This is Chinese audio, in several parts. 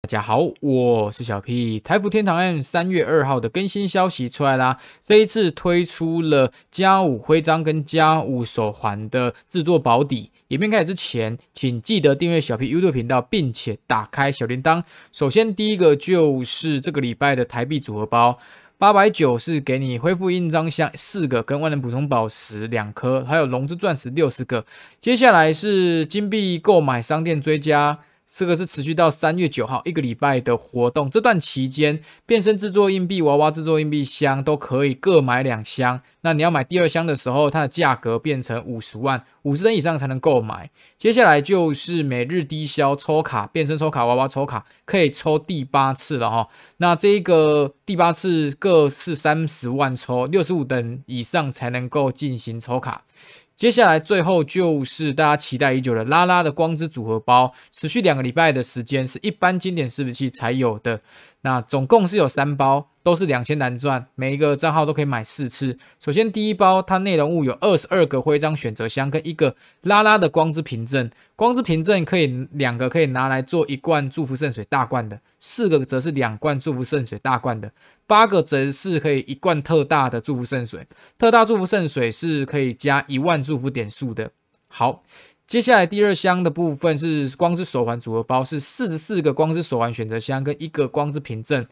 大家好，我是小 P。台服天堂 M 三月二号的更新消息出来啦，这一次推出了加五徽章跟加五手环的制作保底。影片开始之前，请记得订阅小 P YouTube 频道，并且打开小铃铛。首先，第一个就是这个礼拜的台币组合包，八百九是给你恢复印章箱四个，跟万能普通宝石两颗，还有龙之钻石六十个。接下来是金币购买商店追加。这个是持续到三月九号一个礼拜的活动，这段期间，变身制作硬币娃娃、制作硬币箱都可以各买两箱。那你要买第二箱的时候，它的价格变成五十万，五十等以上才能购买。接下来就是每日低消抽卡，变身抽卡娃娃抽卡可以抽第八次了哈。那这个第八次各是三十万抽，六十五等以上才能够进行抽卡。接下来，最后就是大家期待已久的拉拉的光之组合包，持续两个礼拜的时间，是一般经典四十七才有的。那总共是有三包，都是两千蓝钻，每一个账号都可以买四次。首先第一包，它内容物有二十二个徽章选择箱跟一个拉拉的光之凭证。光之凭证可以两个可以拿来做一罐祝福圣水大罐的，四个则是两罐祝福圣水大罐的，八个则是可以一罐特大的祝福圣水。特大祝福圣水是可以加一万祝福点数的。好。接下来第二箱的部分是光之手环组合包，是四十四个光之手环选择箱跟一个光之凭证。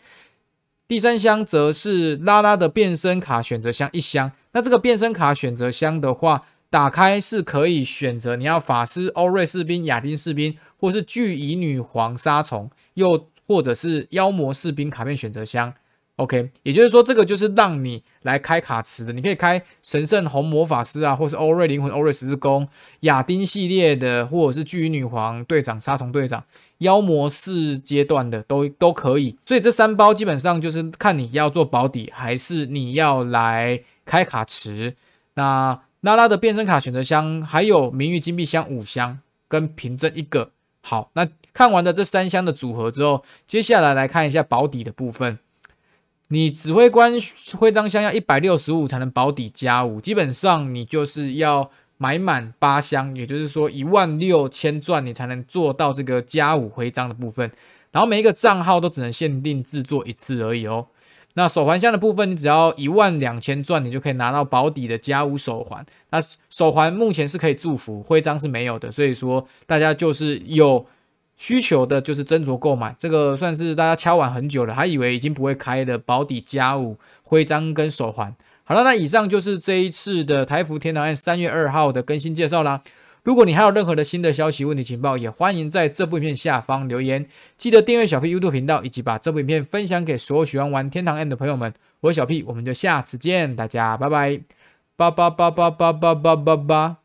第三箱则是拉拉的变身卡选择箱一箱。那这个变身卡选择箱的话，打开是可以选择你要法师、欧瑞士兵、亚丁士兵，或是巨蚁女皇、沙虫，又或者是妖魔士兵卡片选择箱。OK，也就是说，这个就是让你来开卡池的。你可以开神圣红魔法师啊，或是欧瑞灵魂、欧瑞十字弓、亚丁系列的，或者是巨鱼女皇、队长、杀虫队长、妖魔四阶段的都都可以。所以这三包基本上就是看你要做保底还是你要来开卡池。那拉拉的变身卡选择箱，还有名誉金币箱五箱跟凭证一个。好，那看完了这三箱的组合之后，接下来来看一下保底的部分。你指挥官徽章箱要一百六十五才能保底加五，基本上你就是要买满八箱，也就是说一万六千钻你才能做到这个加五徽章的部分。然后每一个账号都只能限定制作一次而已哦。那手环箱的部分，你只要一万两千钻，你就可以拿到保底的加五手环。那手环目前是可以祝福，徽章是没有的，所以说大家就是有。需求的就是斟酌购买，这个算是大家敲完很久了，还以为已经不会开的保底加五徽章跟手环。好了，那以上就是这一次的台服天堂 n 三月二号的更新介绍啦。如果你还有任何的新的消息、问题情报，也欢迎在这部影片下方留言。记得订阅小 P YouTube 频道，以及把这部影片分享给所有喜欢玩天堂 N 的朋友们。我是小 P，我们就下次见，大家拜拜，叭叭叭叭叭叭叭叭。